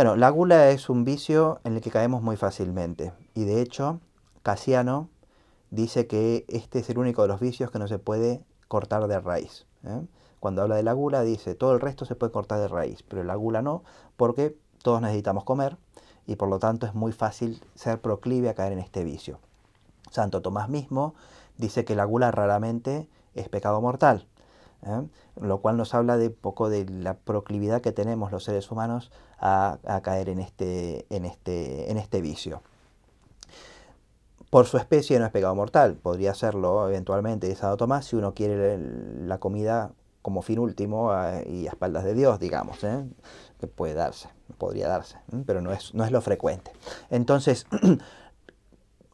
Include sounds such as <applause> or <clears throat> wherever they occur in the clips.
Bueno, la gula es un vicio en el que caemos muy fácilmente y de hecho Casiano dice que este es el único de los vicios que no se puede cortar de raíz. ¿eh? Cuando habla de la gula dice todo el resto se puede cortar de raíz, pero la gula no porque todos necesitamos comer y por lo tanto es muy fácil ser proclive a caer en este vicio. Santo Tomás mismo dice que la gula raramente es pecado mortal, ¿eh? lo cual nos habla de poco de la proclividad que tenemos los seres humanos a, caer en este, en este, en este vicio por su especie no es pecado mortal, podría serlo eventualmente, dice Santo Tomás, si uno quiere la comida como fin último y a espaldas de Dios, digamos, ¿eh? que puede darse, podría darse, ¿eh? pero no es, no es lo frecuente. Entonces, <clears throat>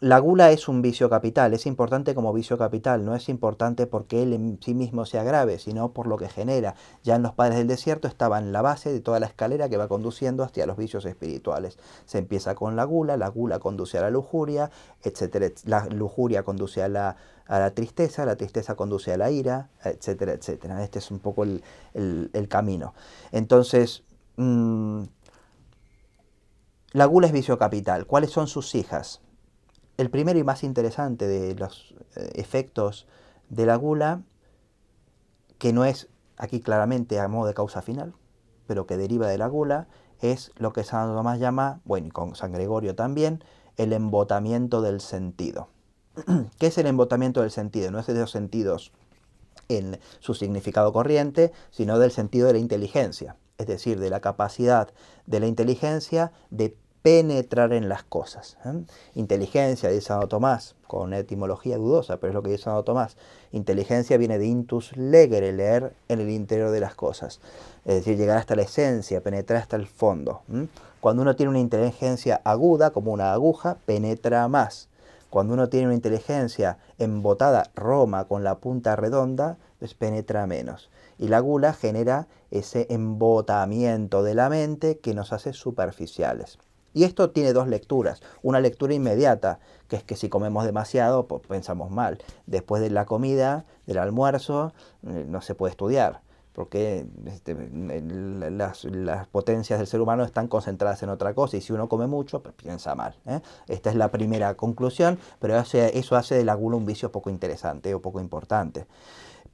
La gula es un vicio capital, es importante como vicio capital, no es importante porque él en sí mismo sea grave, sino por lo que genera. Ya en los padres del desierto estaba en la base de toda la escalera que va conduciendo hacia los vicios espirituales. Se empieza con la gula, la gula conduce a la lujuria, etcétera. La lujuria conduce a la, tristeza, la tristeza conduce a la ira, etcétera, etcétera. Este es un poco el, camino. Entonces, mm, la gula es vicio capital. ¿Cuáles son sus hijas? El primero y más interesante de los eh, efectos de la gula, que no es aquí claramente a modo de causa final, pero que deriva de la gula, es lo que San Tomás llama, bueno, y con San Gregorio también, el embotamiento del sentido. <clears throat> ¿Qué es el embotamiento del sentido? No es de los sentidos en su significado corriente, sino del sentido de la inteligencia, es decir, de la capacidad de la inteligencia de penetrar en las cosas. ¿eh? Inteligencia, dice San Tomás, con etimología dudosa, pero es lo que dice San Tomás. Inteligencia viene de intus legere, leer en el interior de las cosas. Es decir, llegar hasta la esencia, penetrar hasta el fondo. Cuando uno tiene una inteligencia aguda, como una aguja, penetra más. Cuando uno tiene una inteligencia embotada, roma, con la punta redonda, pues penetra menos. Y la gula genera ese embotamiento de la mente que nos hace superficiales. Y esto tiene dos lecturas. Una lectura inmediata, que es que si comemos demasiado, pues, pensamos mal. Después de la comida, del almuerzo, eh, no se puede estudiar porque este, las, potencias del ser humano están concentradas en otra cosa y si uno come mucho, pues piensa mal. ¿eh? Esta es la primera conclusión, pero eso hace, eso hace del un vicio poco interesante o poco importante.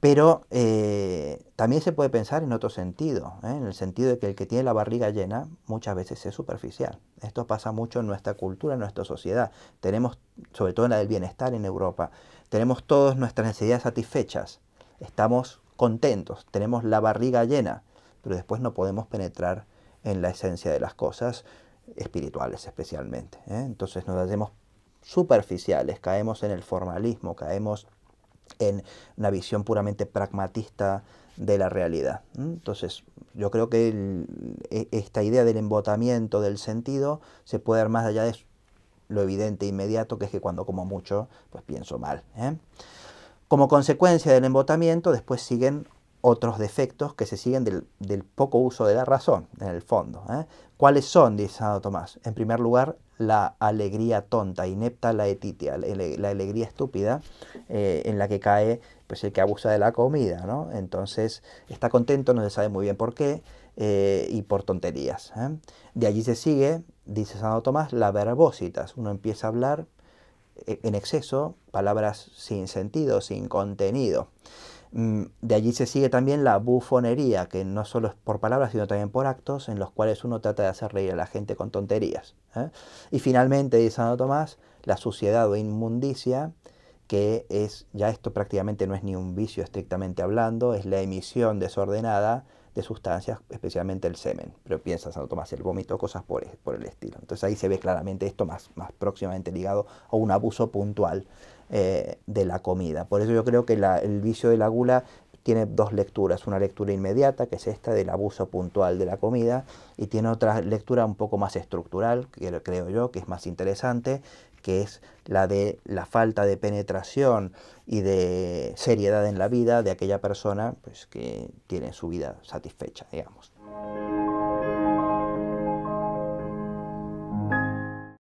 Pero eh, también se puede pensar en otro sentido, ¿eh? en el sentido de que el que tiene la barriga llena muchas veces es superficial. Esto pasa mucho en nuestra cultura, en nuestra sociedad. Tenemos, sobre todo en la del bienestar en Europa, tenemos todas nuestras necesidades satisfechas, estamos contentos, tenemos la barriga llena, pero después no podemos penetrar en la esencia de las cosas espirituales especialmente. ¿eh? Entonces nos hacemos superficiales, caemos en el formalismo, caemos en una visión puramente pragmatista de la realidad. Entonces, yo creo que e, esta idea del embotamiento del sentido se puede dar más allá de lo evidente e inmediato, que es que cuando como mucho, pues pienso mal. ¿eh? Como consecuencia del embotamiento, después siguen otros defectos que se siguen del, poco uso de la razón, en el fondo. ¿eh? ¿Cuáles son? Dice Santo Tomás. En primer lugar, la alegría tonta, inepta la etitia, la, alegría estúpida eh, en la que cae pues, el que abusa de la comida. ¿no? Entonces está contento, no se sabe muy bien por qué eh, y por tonterías. De allí se sigue, dice Santo Tomás, la verbositas. Uno empieza a hablar en exceso, palabras sin sentido, sin contenido. Mm, de allí se sigue también la bufonería, que no solo es por palabras, sino también por actos en los cuales uno trata de hacer reír a la gente con tonterías. ¿eh? Y finalmente, dice Santo Tomás, la suciedad o inmundicia, que es, ya esto prácticamente no es ni un vicio estrictamente hablando, es la emisión desordenada de sustancias, especialmente el semen, pero piensas en tomas el vómito, cosas por, e-, por, el estilo. Entonces ahí se ve claramente esto más, más próximamente ligado a un abuso puntual eh, de la comida. Por eso yo creo que el vicio de la gula tiene dos lecturas, una lectura inmediata, que es esta del abuso puntual de la comida, y tiene otra lectura un poco más estructural, que creo yo que es más interesante, que es la de la falta de penetración y de seriedad en la vida de aquella persona pues, que tiene su vida satisfecha, digamos.